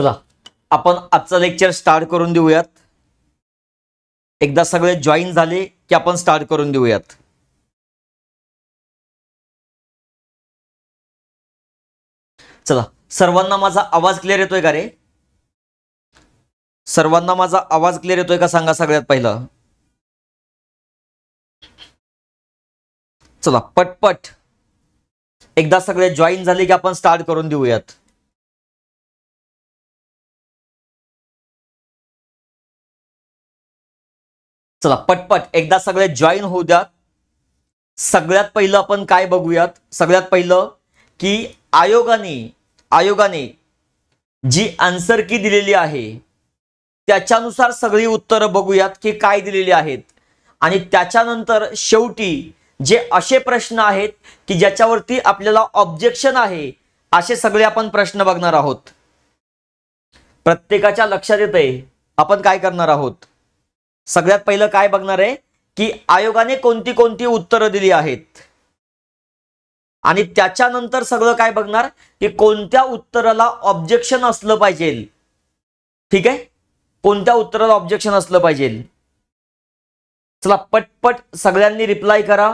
चला आपण आजचा लेक्चर स्टार्ट करून देऊयात एकदा सगळे जॉईन झाले की आपण स्टार्ट करून देऊयात चला सर्वांना माझा आवाज क्लिअर येतोय का रे सर्वांना माझा आवाज क्लिअर येतोय का सांगा सगळ्यात पहिलं चला पटपट एकदा सगळे जॉईन झाले की आपण स्टार्ट करून देऊयात चला पटपट एकदा सगळे जॉईन होऊ द्यात सगळ्यात पहिलं आपण काय बघूयात सगळ्यात पहिलं की आयोगाने आयोगाने जी आन्सर की दिलेली आहे त्याच्यानुसार सगळी उत्तरं बघूयात की काय दिलेली आहेत आणि त्याच्यानंतर शेवटी जे असे प्रश्न आहेत की ज्याच्यावरती आपल्याला ऑब्जेक्शन आहे असे सगळे आपण प्रश्न बघणार आहोत प्रत्येकाच्या लक्षात आहे आपण काय करणार आहोत सगळ्यात पहिलं काय बघणार आहे की आयोगाने कोणती कोणती उत्तरं दिली आहेत आणि त्याच्यानंतर सगळं काय बघणार की कोणत्या उत्तराला ऑब्जेक्शन असलं पाहिजे ठीक आहे कोणत्या उत्तराला ऑब्जेक्शन असलं पाहिजे चला पटपट सगळ्यांनी रिप्लाय करा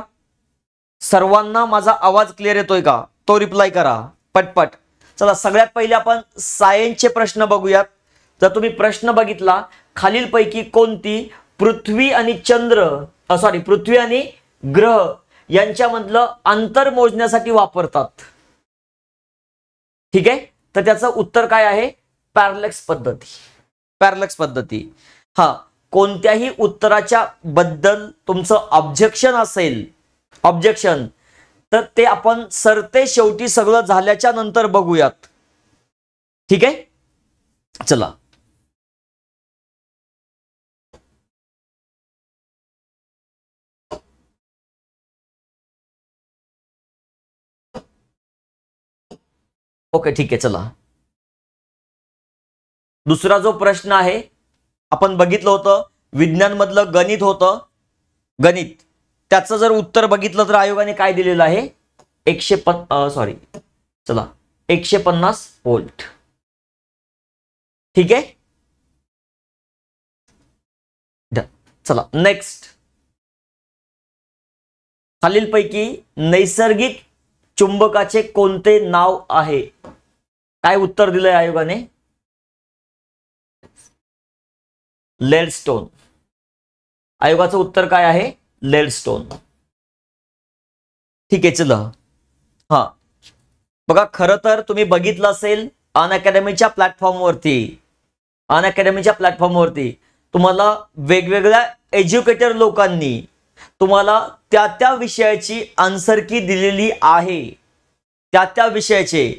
सर्वांना माझा आवाज क्लिअर येतोय का तो रिप्लाय करा पटपट चला सगळ्यात पहिले आपण सायन्सचे प्रश्न बघूयात जर तुम्ही प्रश्न बघितला खालीलपैकी कोणती पृथ्वी आणि चंद्र सॉरी पृथ्वी आणि ग्रह यांच्यामधलं अंतर मोजण्यासाठी वापरतात ठीक आहे तर त्याचं उत्तर काय आहे पॅरलेक्स पद्धती पॅरलेक्स पद्धती हा कोणत्याही उत्तराच्या बद्दल तुमचं ऑब्जेक्शन असेल ऑब्जेक्शन तर ते आपण सरते शेवटी सगळं झाल्याच्या नंतर बघूयात ठीक आहे चला ओके ठीक आहे चला दुसरा जो प्रश्न आहे आपण बघितलं होतं विज्ञानमधलं गणित होतं गणित त्याचं जर उत्तर बघितलं तर आयोगाने काय दिलेलं आहे एकशे पन सॉरी चला एकशे पन्नास वोल्ट ठीक आहे चला नेक्स्ट खालीलपैकी नैसर्गिक चुंबकाचे कोणते नाव आहे काय उत्तर दिलंय आयोगाने लेडस्टोन आयोगाचं उत्तर काय आहे लेडस्टोन ठीक आहे चला हा बघा खरं तर तुम्ही बघितलं असेल अन अकॅडमीच्या प्लॅटफॉर्मवरती अन अकॅडमीच्या प्लॅटफॉर्मवरती तुम्हाला वेगवेगळ्या एज्युकेटेड लोकांनी तुम्हाला त्या त्या विषयाची आन्सर की दिलेली आहे त्या त्या विषयाचे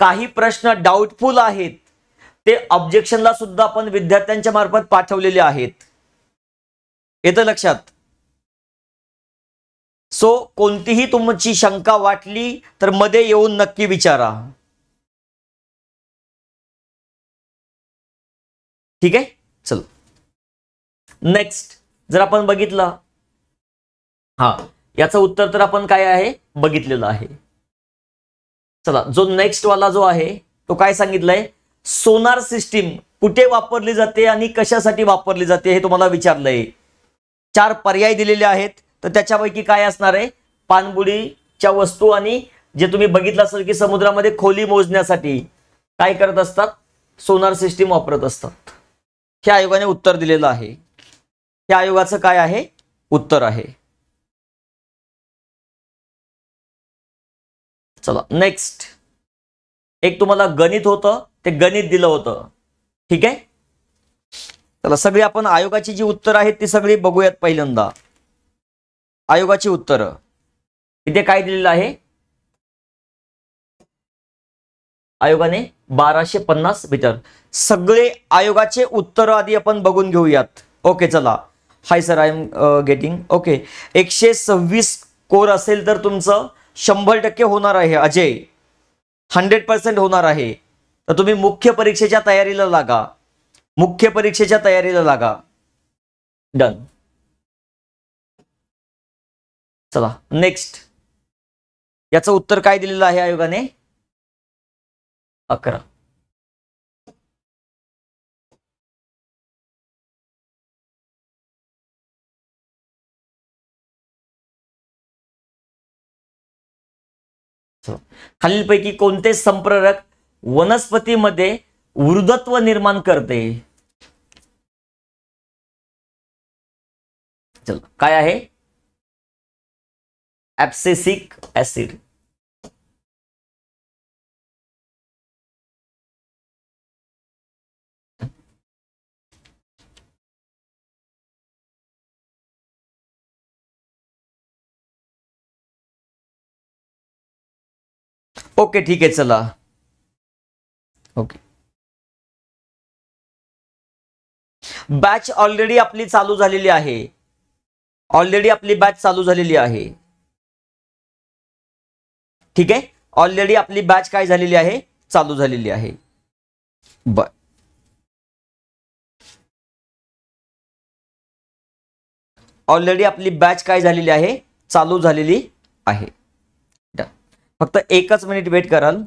काही प्रश्न डाऊटफुल आहेत ते ऑब्जेक्शनला सुद्धा आपण विद्यार्थ्यांच्या मार्फत पाठवलेले आहेत येतं लक्षात सो कोणतीही तुमची शंका वाटली तर मध्ये येऊन नक्की विचारा ठीक आहे चल नेक्स्ट जर आपण बघितलं हा याचं उत्तर तर आपण काय आहे बघितलेलं आहे चला जो नेक्स्ट वाला जो आहे तो काय सांगितलंय सोनार सिस्टीम कुठे वापरली जाते आणि कशासाठी वापरली जाते हे तुम्हाला विचारलंय चार पर्याय दिलेले आहेत तर त्याच्यापैकी काय असणार आहे पाणबुडीच्या वस्तू आणि जे तुम्ही बघितलं असेल की समुद्रामध्ये खोली मोजण्यासाठी काय करत असतात सोनार सिस्टीम वापरत असतात हे आयोगाने उत्तर दिलेलं आहे या आयोगाचं काय आहे उत्तर आहे चला नेक्स्ट एक तुम्हाला गणित होतं ते गणित दिलं होतं ठीक आहे चला सगळी आपण आयोगाची जी उत्तर आहेत ती सगळी बघूयात पहिल्यांदा आयोगाची उत्तर इथे काय दिलेलं आहे आयोगाने बाराशे पन्नास मीटर सगळे आयोगाचे उत्तर आधी आपण बघून घेऊयात ओके चला hi sir I am getting okay एकशे सव्वीस कोर असेल तर तुमचं शंभर टक्के होणार आहे अजय हंड्रेड पर्सेंट होणार आहे तर तुम्ही मुख्य परीक्षेच्या तयारीला लागा मुख्य परीक्षेच्या तयारीला लागा डन चला नेक्स्ट याचं उत्तर काय दिलेलं आहे आयोगाने अकरा असतं खालीलपैकी कोणते संप्रेरक वनस्पतीमध्ये वृद्धत्व निर्माण करते चल काय आहे ऍप्सेसिक ऍसिड ओके ठीक है चला ओके बैच ऑलरेडी अपनी चालू है ऑलरेडी अपनी बैच चालू है ठीक है ऑलरेडी अपनी बैच का है चालू है ब ऑलरेडी अपनी बैच का है चालू है फक्त एकच मिनिट वेट कराल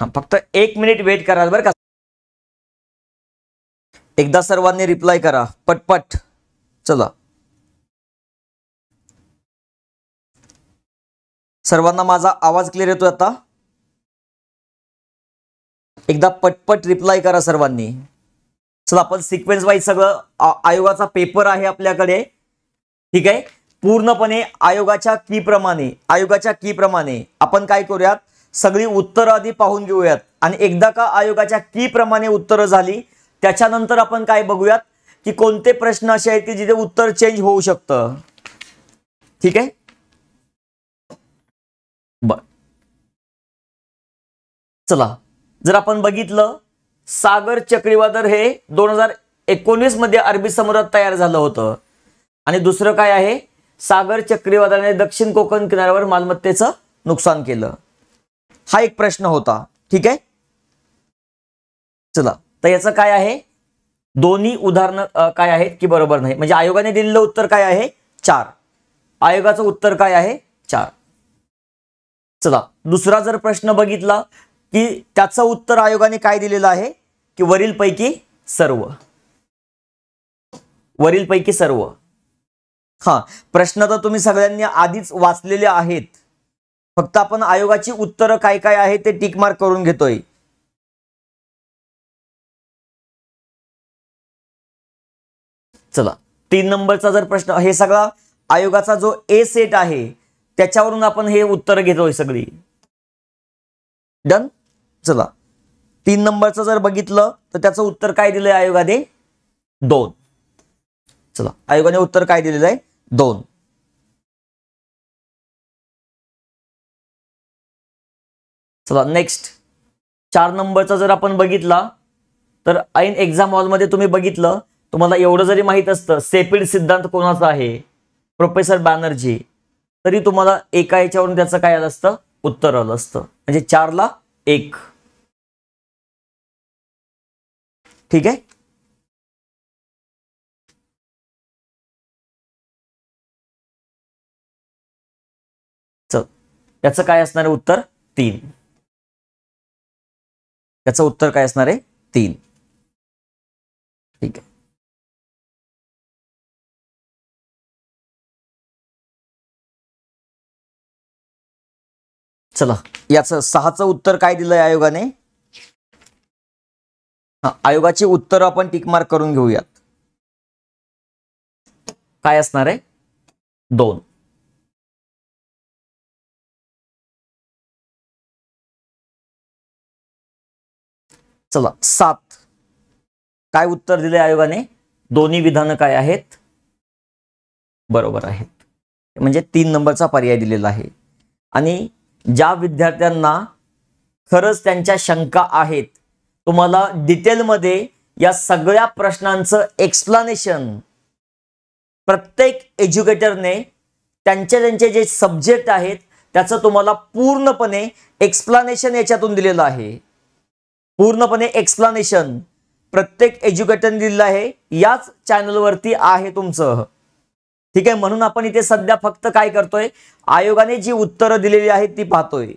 हा फक्त एक मिनिट वेट कराल बरं का एकदा सर्वांनी रिप्लाय करा पटपट चला सर्वांना माझा आवाज क्लिअर येतोय आता एकदा पटपट रिप्लाय करा सर्वांनी चला आपण सिक्वेन्स वाईज सगळं आयोगाचा पेपर आहे आपल्याकडे ठीक आहे पूर्णपणे आयोगाच्या की प्रमाणे आयोगाच्या की प्रमाणे आपण काय करूयात सगळी उत्तरं आधी पाहून घेऊयात आणि एकदा का आयोगाच्या की प्रमाणे उत्तरं झाली त्याच्यानंतर आपण काय बघूयात की कोणते प्रश्न असे आहेत की जिथे उत्तर चेंज होऊ शकतं ठीक आहे बर चला जर आपण बघितलं सागर चक्रीवादळ हे दोन हजार एकोणीस मध्ये अरबी समुद्रात तयार झालं होतं आणि दुसरं काय आहे सागर चक्रीवादळाने दक्षिण कोकण किनाऱ्यावर मालमत्तेचं नुकसान केलं हा एक प्रश्न होता ठीक आहे चला तर याचं काय आहे दोन्ही उदाहरणं काय आहेत की बरोबर नाही म्हणजे आयोगाने दिलेलं उत्तर काय आहे चार आयोगाचं उत्तर काय आहे चार चला दुसरा जर प्रश्न बघितला की त्याचं उत्तर आयोगाने काय दिलेलं आहे की वरीलपैकी सर्व वरीलपैकी सर्व हा प्रश्न तर तुम्ही सगळ्यांनी आधीच वाचलेले आहेत फक्त आपण आयोगाची उत्तरं काय काय आहे ते टिकमार्क करून घेतोय चला तीन नंबरचा जर प्रश्न हे सगळा आयोगाचा जो ए सेट आहे त्याच्यावरून आपण हे उत्तर घेतोय सगळी डन चला तीन नंबरचं जर बघितलं तर त्याचं उत्तर काय दिलंय आयोगाने दोन चला आयोगाने उत्तर काय दिलेलं आहे दोन चला नेक्स्ट चार नंबरचा जर आपण बघितला तर ऐन एक्झाम हॉलमध्ये तुम्ही बघितलं तुम्हाला एवढं जरी माहीत असतं सेपिड सिद्धांत कोणाचा आहे प्रोफेसर बॅनर्जी तरी तुम्हाला एका याच्यावरून त्याचं काय आलं असतं उत्तर आलं असतं म्हणजे चारला एक ठीक आहे चल याचं काय असणार उत्तर तीन याचं उत्तर काय असणार आहे तीन ठीक आहे चला याचं सहाचं उत्तर काय दिलंय आयोगाने आयोगाची उत्तर आपण टिकमार्क करून घेऊयात काय असणार आहे दोन चला सात काय उत्तर दिले आयोगाने दोन्ही विधान काय आहेत बरोबर आहेत म्हणजे तीन नंबरचा पर्याय दिलेला आहे आणि ज्या विद्यार्थ्यांना खरंच त्यांच्या शंका आहेत तुम्हाला डिटेलमध्ये या सगळ्या प्रश्नांचं एक्सप्लानेशन प्रत्येक एज्युकेटरने त्यांचे त्यांचे जे सब्जेक्ट आहेत त्याचं तुम्हाला पूर्णपणे एक्सप्लानेशन याच्यातून दिलेलं आहे पूर्णपणे एक्सप्लानेशन प्रत्येक एज्युकेटरने दिलेलं आहे याच चॅनलवरती आहे तुमचं ठीक आहे म्हणून आपण इथे सध्या फक्त काय करतोय आयोगाने जी उत्तरं दिलेली आहेत ती पाहतोय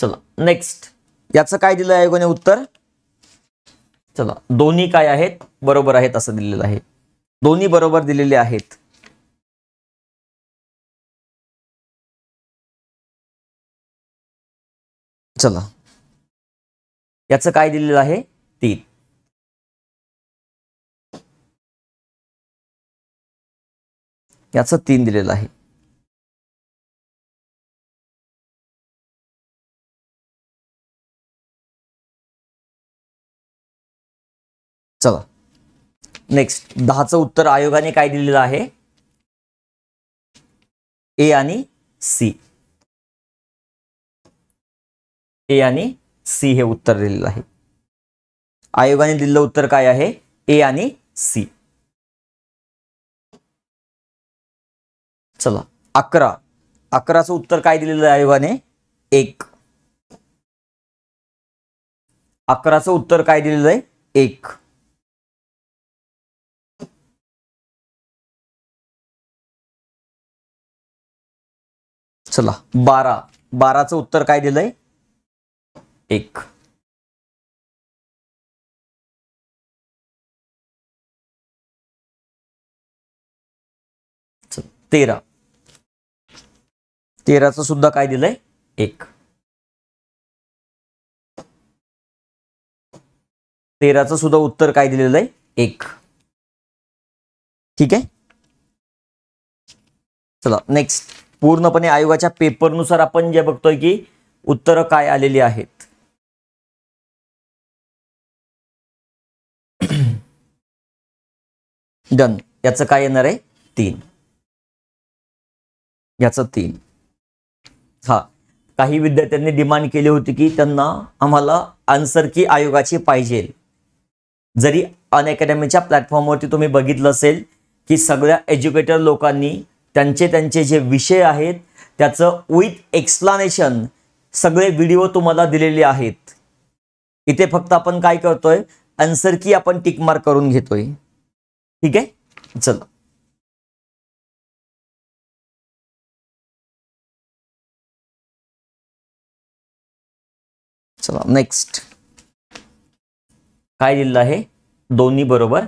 चला नेक्स्ट याचं काय दिलं कोणी उत्तर चला दोन्ही काय आहेत बरोबर आहेत असं दिलेलं आहे दोन्ही बरोबर दिलेले आहेत चला याचं काय दिलेलं आहे तीन याचं तीन दिलेलं आहे चला नेक्स्ट दहाचं उत्तर आयोगाने काय दिलेलं आहे ए आणि सी ए आणि सी हे उत्तर दिलेलं आहे आयोगाने दिलेलं उत्तर काय आहे ए आणि सी चला अकरा अकराचं उत्तर काय दिलेलं आहे आयोगाने एक अकराचं उत्तर काय दिलेलं आहे एक चला बारा बाराचं उत्तर काय दिलंय एक तेरा तेराचं सुद्धा काय दिलंय एक तेराचं सुद्धा उत्तर काय दिलेलं आहे एक ठीक आहे चला नेक्स्ट पूर्णपणे आयोगाच्या पेपरनुसार आपण जे बघतोय की उत्तरं काय आलेली आहेत डन याचं काय येणार आहे तीन याचं तीन हा काही विद्यार्थ्यांनी डिमांड केली होती की त्यांना आम्हाला आन्सर की आयोगाची पाहिजे जरी अन अकॅडमीच्या प्लॅटफॉर्मवरती तुम्ही बघितलं असेल की सगळ्या एज्युकेटेड लोकांनी त्यांचे त्यांचे जे विषय आहेत त्याचं विथ एक्सप्लानेशन सगळे व्हिडिओ तुम्हाला दिलेले आहेत इथे फक्त आपण काय करतोय आन्सर की आपण टिकमार्क करून घेतोय ठीक आहे चला चला नेक्स्ट काय दिलं आहे दोन्ही बरोबर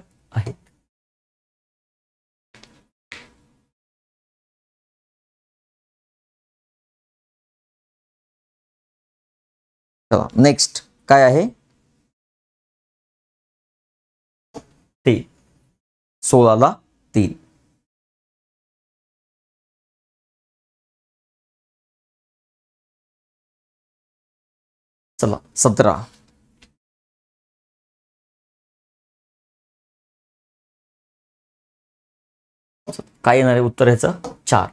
चला नेक्स्ट काय आहे तीन सोळाला तीन चला सतरा काय येणार आहे उत्तर ह्याचं चार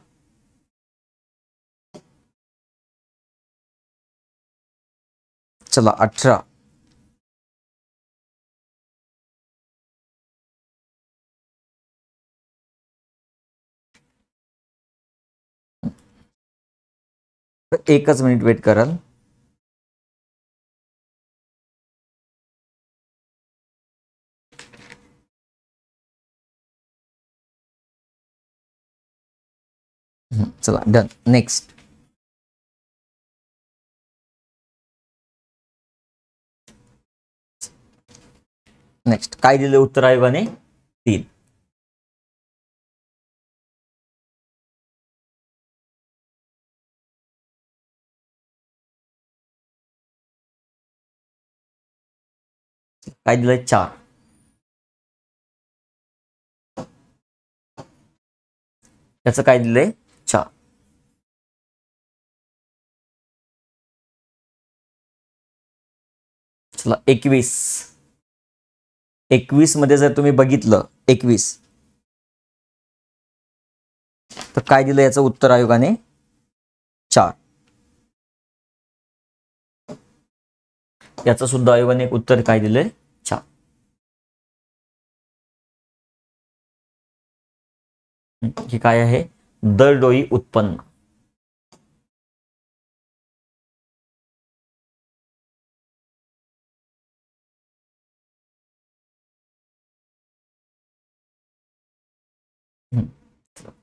चला अठरा एकच मिनिट वेट कराल चला डन नेक्स्ट नेक्स्ट काय दिले उत्तर बने तीन काय दिलंय चार त्याचं काय दिलंय चार चला एकवीस एकवीस मध्ये जर तुम्ही बघितलं एकवीस तर काय दिलं याचं उत्तर आयोगाने चार याचं सुद्धा आयोगाने उत्तर काय दिलंय चार हे काय आहे दरडोई उत्पन्न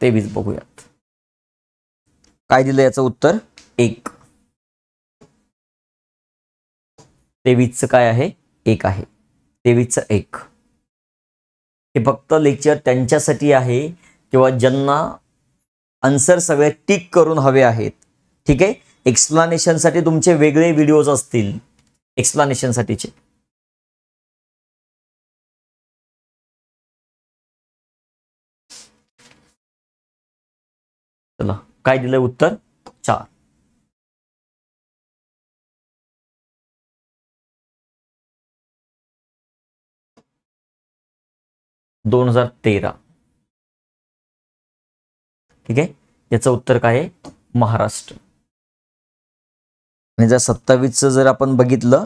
तेवीस बघूयात काय दिलं याचं उत्तर एक तेवीसच काय आहे एक आहे तेवीसच एक हे फक्त लेक्चर त्यांच्यासाठी आहे किंवा ज्यांना आन्सर सगळे टिक करून हवे आहेत ठीक आहे साठी तुमचे वेगळे व्हिडिओज असतील साठीचे काय दिलंय उत्तर चार दोन हजार तेरा ठीक आहे याचं उत्तर काय आहे महाराष्ट्र आणि जर सत्तावीसचं जर आपण बघितलं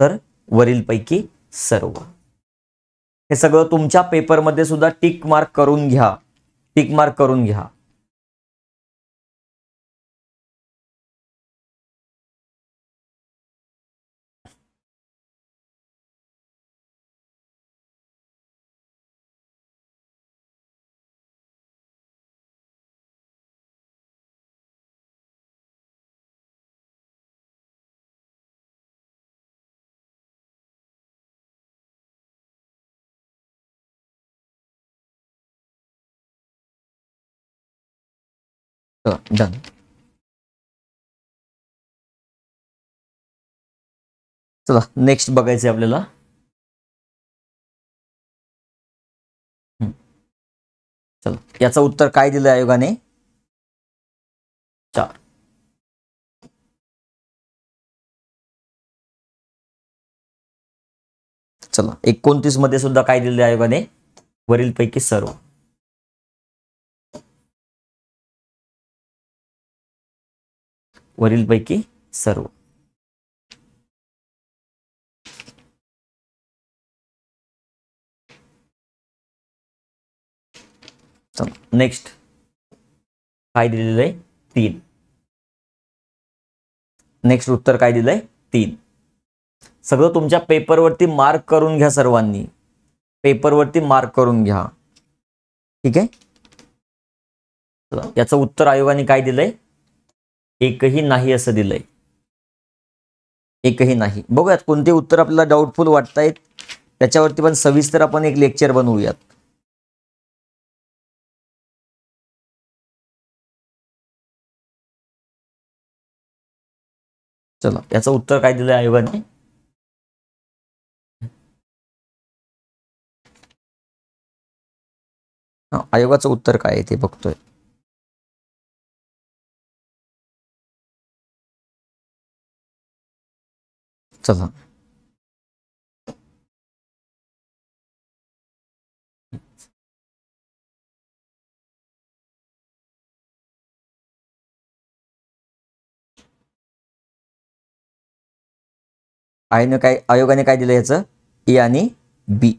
तर वरीलपैकी सर्व हे सगळं तुमच्या पेपरमध्ये सुद्धा टिक मार्क करून घ्या टिक मार्क करून घ्या चला डन चला नेक्स्ट बघायचं आपल्याला चला याचं उत्तर काय दिलं आयोगाने चार चला एकोणतीस मध्ये सुद्धा काय दिलं आयोगाने वरीलपैकी सर्व वरीलपैकी सर्व नेक्स्ट काय दिलेलं तीन नेक्स्ट उत्तर काय दिलंय तीन सगळं तुमच्या पेपरवरती मार्क करून घ्या सर्वांनी पेपरवरती मार्क करून घ्या ठीक आहे याचं उत्तर आयोगाने काय दिलंय एकही नाही असं दिलंय एकही नाही बघूयात कोणते उत्तर आपल्याला डाऊटफुल वाटतायत त्याच्यावरती पण सविस्तर आपण एक लेक्चर बनवूयात चला याचं उत्तर काय दिलंय आयोगाने आयोगाचं उत्तर काय आहे ते बघतोय चला काय आयोगाने काय दिलं याचं ए आणि बी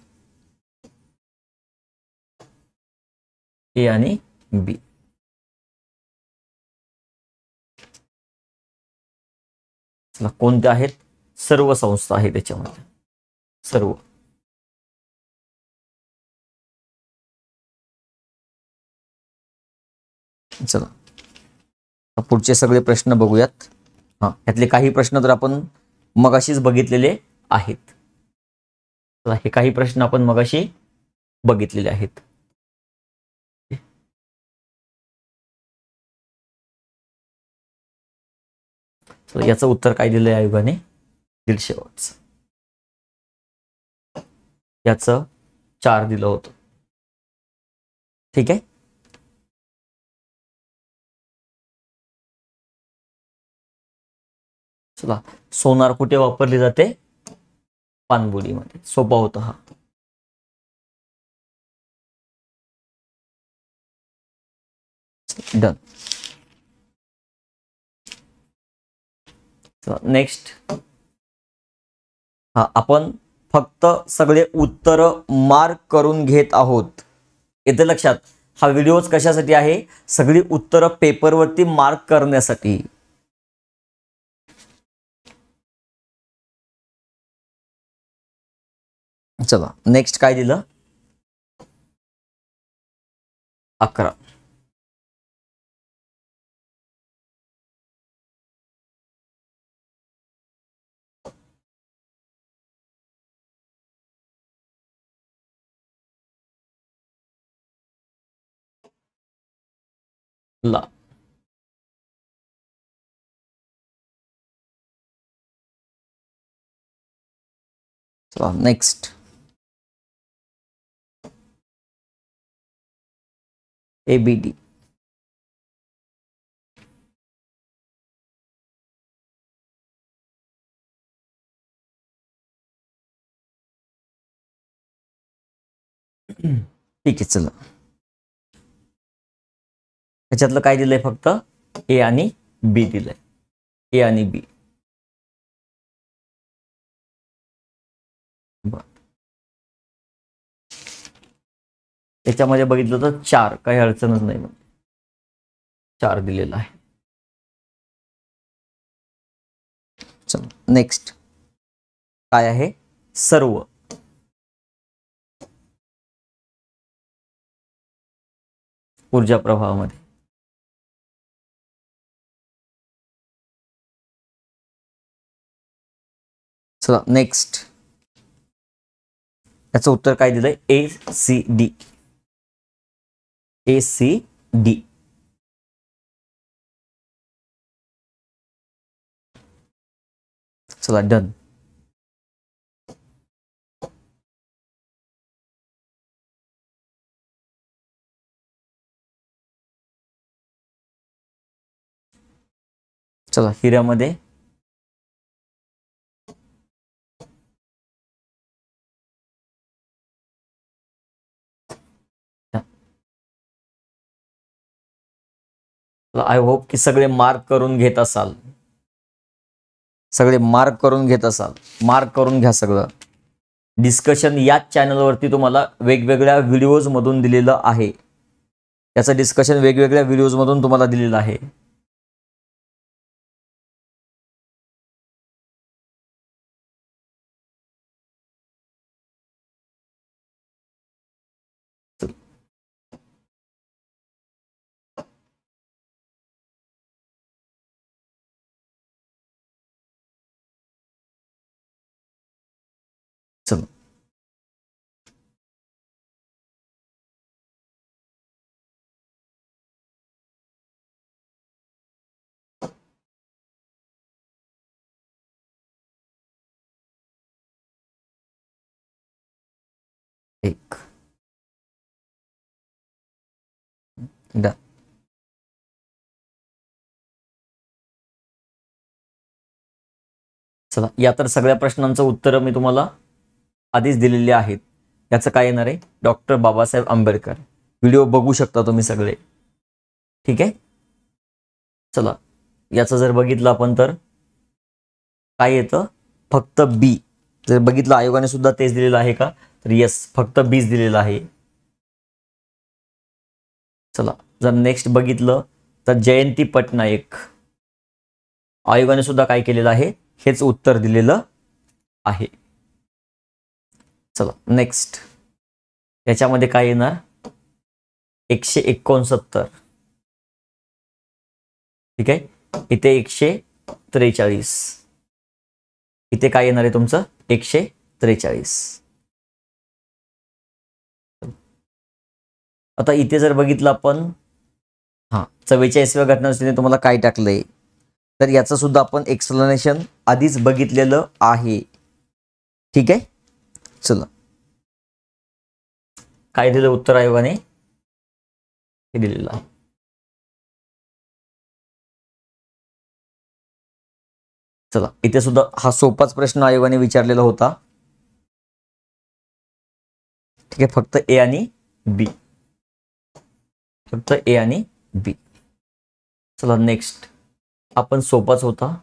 ए आणि बी कोणते आहेत सर्व संस्था आहे त्याच्यामध्ये सर्व चला पुढचे सगळे प्रश्न बघूयात हा यातले काही प्रश्न तर आपण मगाशीच बघितलेले आहेत हे काही प्रश्न आपण मगाशी बघितलेले आहेत याचं उत्तर काय दिलं आयोगाने दीडशे वॉट्स याचं चार दिलं होतं ठीक आहे चला सोनार कुठे वापरली जाते पानबुडीमध्ये सोपा होतं हा डन नेक्स्ट आपण फक्त सगळे उत्तर मार्क करून घेत आहोत येते लक्षात हा व्हिडिओज कशासाठी आहे सगळी उत्तरं पेपरवरती मार्क करण्यासाठी चला नेक्स्ट काय दिलं अकरा luck next abd ठीक है चलो ह्याच्यातलं काय दिलंय फक्त ए आणि बी दिलंय ए आणि बी त्याच्यामध्ये बघितलं तर चार काही अडचणच नाही म्हणजे चार दिलेला आहे नेक्स्ट काय आहे सर्व ऊर्जा प्रभावामध्ये चला नेक्स्ट याचं उत्तर काय दिलंय A C D A C D चला डन चला हिऱ्यामध्ये आय होप की सगळे मार्क करून घेत असाल सगळे मार्क करून घेत असाल मार्क करून घ्या सगळं डिस्कशन याच चॅनलवरती तुम्हाला वेगवेगळ्या व्हिडिओजमधून दिलेलं आहे त्याचं डिस्कशन वेगवेगळ्या व्हिडिओजमधून तुम्हाला दिलेलं आहे एक डन चला या तर सगळ्या प्रश्नांचं उत्तर मी तुम्हाला आधीच दिलेली आहेत याचं काय येणार आहे डॉक्टर बाबासाहेब आंबेडकर व्हिडिओ बघू शकता तुम्ही सगळे ठीक आहे चला याचं जर बघितलं आपण तर काय येतं फक्त बी जर बघितलं आयोगाने सुद्धा तेच दिलेलं आहे का तर येस फक्त बीज दिलेलं आहे चला जर नेक्स्ट बघितलं तर जयंती पटनायक आयोगाने सुद्धा काय केलेलं आहे हेच उत्तर दिलेलं आहे चला नेक्स्ट याच्यामध्ये काय येणार एकशे एकोणसत्तर ठीक आहे इथे एकशे त्रेचाळीस इथे काय येणार आहे तुमचं एकशे त्रेचाळीस आता इथे जर बघितलं आपण हां चव्वेचाळीसव्या घटनानुसार तुम्हाला काय टाकलंय तर याचं सुद्धा आपण एक्सप्लेनेशन आधीच बघितलेलं आहे ठीक आहे चला काय दिलं उत्तर आयोगाने हे दिलेलं आहे चला इथे सुद्धा हा सोपाच प्रश्न आयोगाने विचारलेला होता ठीक आहे फक्त ए आणि बी फक्त ए आणि बी चला नेक्स्ट आपण सोपाच होता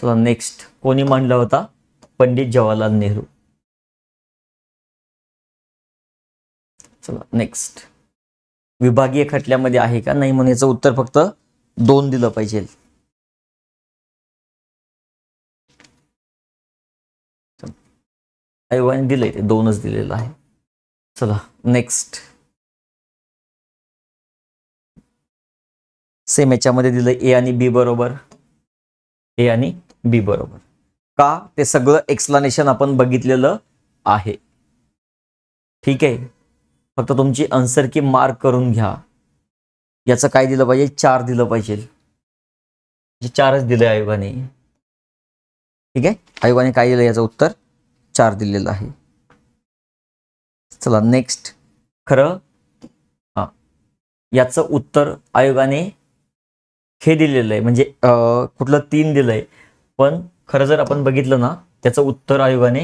चला नेक्स्ट कोणी मांडला होता पंडित जवाहरलाल नेहरू चला नेक्स्ट विभागीय खटल्यामध्ये आहे का नाही म्हणून याचं उत्तर फक्त दोन दिलं पाहिजे आयोगाने दिले ते दोनच दिलेलं आहे चला नेक्स्ट सेम याच्यामध्ये दिलं ए आणि बी बरोबर ए आणि बी बरोबर का ते सगळं एक्सप्लानेशन आपण बघितलेलं आहे ठीक आहे फक्त तुमची आन्सर की मार्क करून घ्या याचं काय दिलं पाहिजे चार दिलं पाहिजे म्हणजे चारच दिलं आयोगाने ठीक आहे आयोगाने काय दिलं याचं उत्तर चार दिलेला आहे चला नेक्स्ट खरं हा याचं उत्तर आयोगाने हे दिलेलं आहे म्हणजे कुठलं तीन दिलं पण खरं जर आपण बघितलं ना त्याचं उत्तर आयोगाने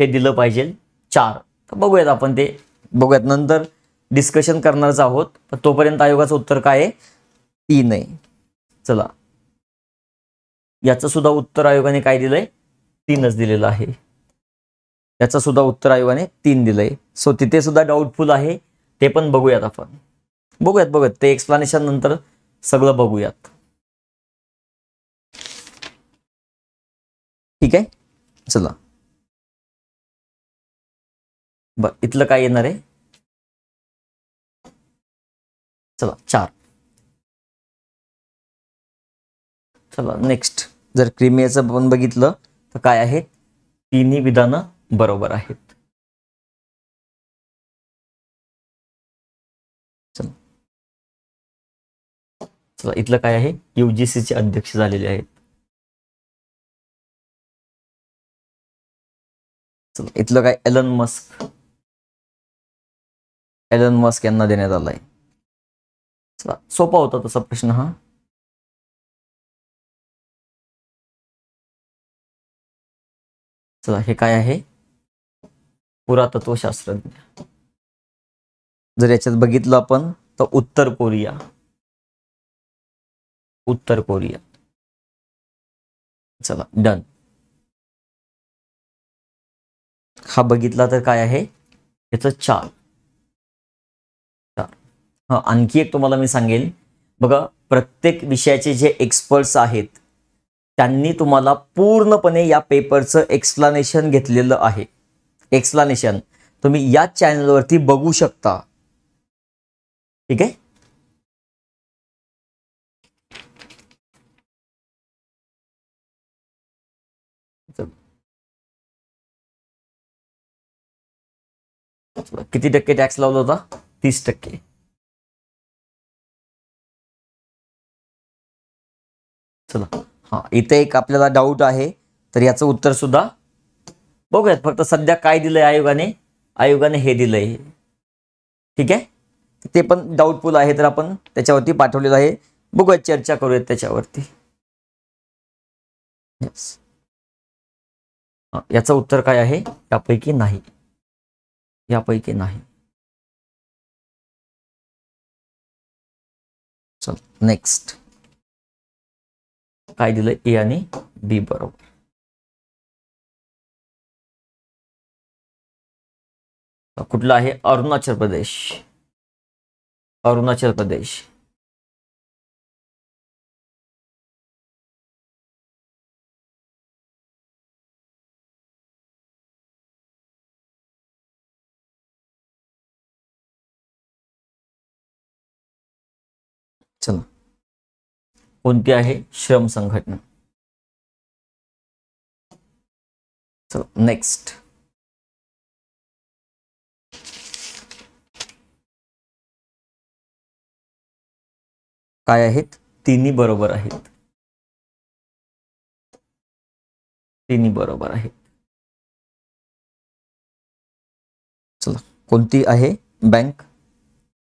हे दिलं पाहिजे चार तर बघूयात आपण ते बघूयात नंतर डिस्कशन करणारच आहोत पण तोपर्यंत आयोगाचं उत्तर काय आहे तीन आहे चला याचं सुद्धा उत्तर आयोगाने काय दिलंय तीनच दिलेलं आहे याचं सुद्धा उत्तर आयोगाने तीन दिलंय सो तिथे सुद्धा डाऊटफुल आहे ते पण बघूयात आपण बघूयात बघूयात ते एक्सप्लानेशन नंतर सगळं बघूयात ठीक आहे चला बर इथलं काय येणार आहे चला चार चला नेक्स्ट जर क्रिमियाचं पण बघितलं तर काय आहे तिन्ही विधानं बरोबर आहेत चला इथलं काय आहे युजीसीचे अध्यक्ष झालेले आहेत चला इथलं काय एलन मस्क एलन मस्क यांना देण्यात आलाय चला सोपा होता तसा प्रश्न हा चला हे काय आहे पुरातत्वशास्त्रज्ञ जर याच्यात बघितलं आपण तर उत्तर कोरिया उत्तर कोरिया चला डन हा बघितला तर काय आहे याचं चार चार हा आणखी एक तुम्हाला मी सांगेल बघा प्रत्येक विषयाचे जे एक्सपर्ट्स आहेत त्यांनी तुम्हाला पूर्णपणे या पेपरचं एक्सप्लानेशन घेतलेलं आहे एक्सप्लानेशन तुम्ही याच चॅनलवरती बघू शकता ठीक आहे किती टक्के टॅक्स लावला होता तीस टक्के चला हा इथे एक आपल्याला डाऊट आहे तर याचं उत्तर सुद्धा बघूयात फक्त सध्या काय दिलंय आयोगाने आयोगाने हे दिलंय ठीक आहे ते पण डाऊटफुल आहे तर आपण त्याच्यावरती पाठवलेलं आहे बघूयात चर्चा करूयात त्याच्यावरती yes. याचं उत्तर काय आहे यापैकी नाही यापैकी नाही चल नेक्स्ट काय दिलं ए आणि बी बरोबर कुठला आहे अरुणाचल प्रदेश अरुणाचल प्रदेश चला कोणती आहे श्रम संघटना चला नेक्स्ट काय आहेत तिन्ही बरोबर आहेत तिन्ही बरोबर आहेत चला कोणती आहे बँक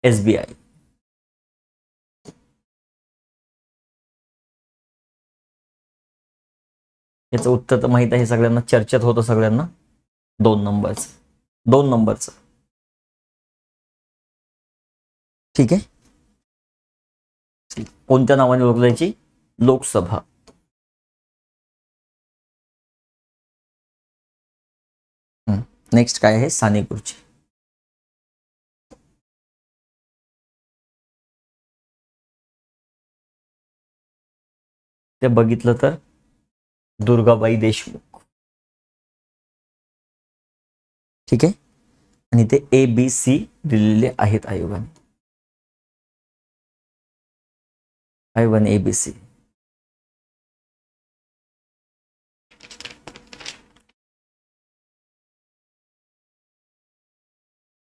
एस बी आय याचं उत्तर तर माहीत आहे सगळ्यांना चर्चेत होतं सगळ्यांना दोन नंबरच दोन नंबरच ठीक आहे कोणत्या नावाने ओळखली जायची लोकसभा नेक्स्ट काय आहे साने गुरुजी ते बघितलं तर दुर्गाबाई देशमुख ठीक आहे आणि ते ए बी सी दिलेले आहेत आयोगाने I1 ABC.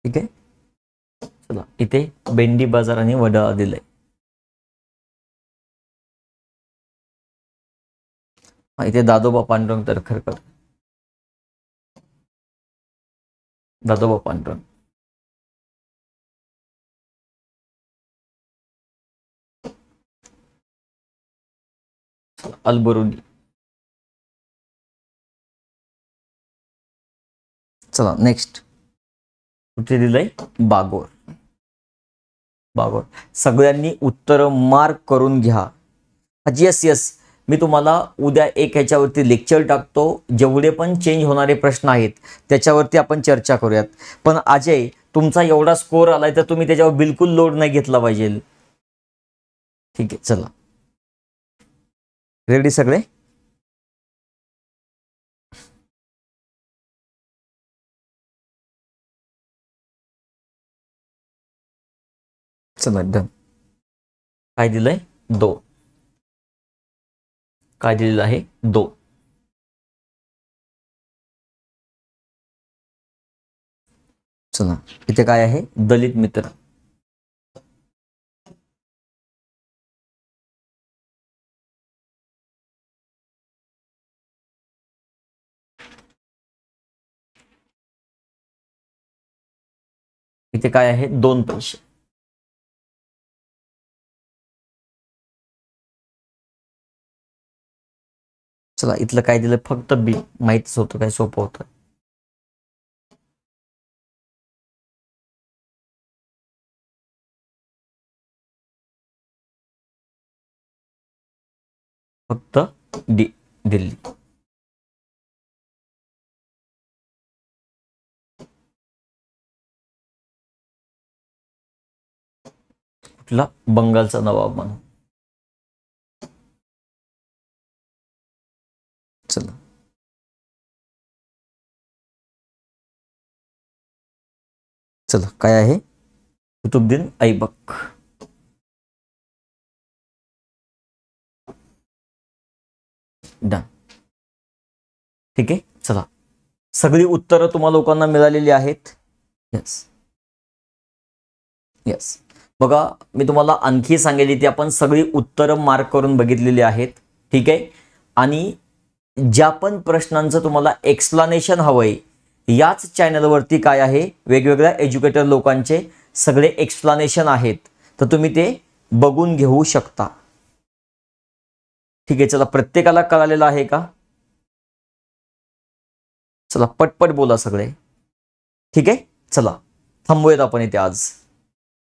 ठीक आहे चला इथे बेंडी आणि वड़ा दिलाय इथे दादोबा पांडुरंग कर दादोबा पांडुरंग अलबरुनी चला नेक्स्ट कुठे दिलंय बागोर बागोर सगळ्यांनी उत्तर मार्क करून घ्या येस येस मी तुम्हाला उद्या एक ह्याच्यावरती लेक्चर टाकतो जेवढे पण चेंज होणारे प्रश्न आहेत त्याच्यावरती आपण चर्चा करूयात पण अजय तुमचा एवढा स्कोर आलाय तर तुम्ही त्याच्यावर बिलकुल लोड नाही घेतला पाहिजे ठीक आहे चला रेडी सगळे चला डन काय दिलंय दो काय दिलेलं आहे दो चला इथे काय आहे दलित मित्र इथे काय आहे दोन पैसे चला इथलं काय दिलं फक्त बी माहितच होतं काय सोपं होत फक्त डी दिल्ली कुठला बंगालचा नवाब म्हणून चला चला काय आहे कुतुबद्दीन ऐबक डन ठीक आहे चला सगळी उत्तरं तुम्हाला लोकांना मिळालेली आहेत येस येस बघा मी तुम्हाला आणखी सांगितली ती आपण सगळी उत्तरं मार्क करून बघितलेली आहेत ठीक आहे आणि ज्या पण प्रश्नांचं तुम्हाला एक्सप्लानेशन हवं आहे याच चॅनलवरती काय आहे वेगवेगळ्या एज्युकेटेड लोकांचे सगळे एक्सप्लानेशन आहेत तर तुम्ही ते बघून घेऊ शकता ठीक आहे चला प्रत्येकाला कळालेलं आहे का चला पटपट बोला सगळे ठीक आहे चला थांबूयात आपण इथे आज